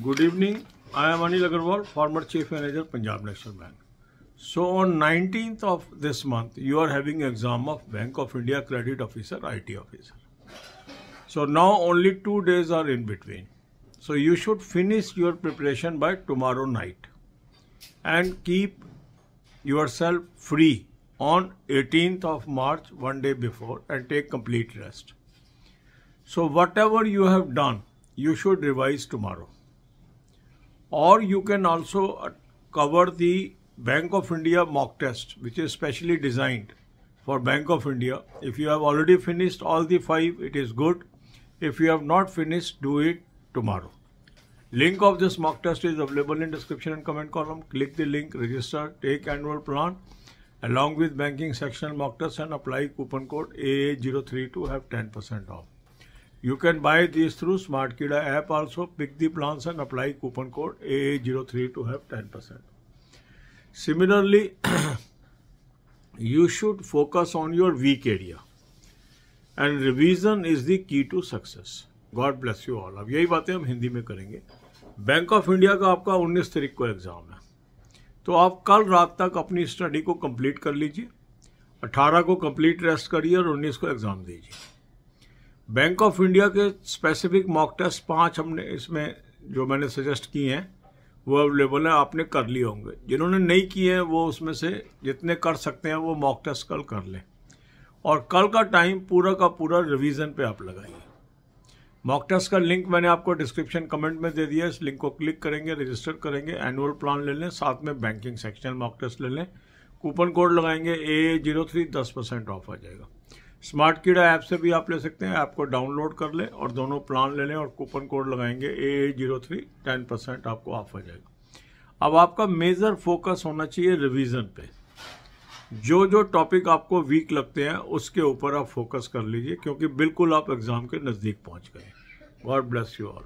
Good evening. I am Anil Agarwal, former Chief Manager, Punjab National Bank. So on 19th of this month, you are having exam of Bank of India Credit Officer, IT Officer. So now only two days are in between. So you should finish your preparation by tomorrow night and keep yourself free on 18th of March, one day before and take complete rest. So whatever you have done, you should revise tomorrow or you can also uh, cover the Bank of India mock test, which is specially designed for Bank of India. If you have already finished all the five, it is good. If you have not finished, do it tomorrow. Link of this mock test is available in description and comment column. Click the link, register, take annual plan along with banking sectional mock test and apply coupon code AA032 have 10% off. You can buy these through Smart Kida app also. Pick the plans and apply coupon code AA03 to have 10%. Similarly, you should focus on your weak area. And revision is the key to success. God bless you all अब यही बातें हम हिंदी में करेंगे bank of India का आपका 19 तारीख को एग्ज़ाम है तो आप कल रात तक अपनी स्टडी को कंप्लीट कर लीजिए 18 को कंप्लीट रेस्ट करिए और 19 को एग्ज़ाम दीजिए बैंक ऑफ इंडिया के स्पेसिफिक मॉक टेस्ट पाँच हमने इसमें जो मैंने सजेस्ट किए हैं वो अवेलेबल है आपने कर लिए होंगे जिन्होंने नहीं किए हैं वो उसमें से जितने कर सकते हैं वो मॉक टेस्ट कल कर लें और कल का टाइम पूरा का पूरा रिवीजन पे आप लगाइए मॉक टेस्ट का लिंक मैंने आपको डिस्क्रिप्शन कमेंट में दे दिया इस लिंक को क्लिक करेंगे रजिस्टर करेंगे एनुअल प्लान ले लें साथ में बैंकिंग सेक्शन मॉक टेस्ट ले लें कूपन कोड लगाएंगे ए जीरो थ्री दस परसेंट ऑफ आ जाएगा स्मार्ट कीड़ा ऐप से भी आप ले सकते हैं ऐप को डाउनलोड कर लें और दोनों प्लान ले लें और कूपन कोड लगाएंगे A zero three ten percent आपको ऑफ हो जाएगा अब आपका मेजर फोकस होना चाहिए रिवीजन पे जो जो टॉपिक आपको वीक लगते हैं उसके ऊपर आप फोकस कर लीजिए क्योंकि बिल्कुल आप एग्ज़ाम के नज़दीक पहुंच गए गॉड ब्लेस यू ऑल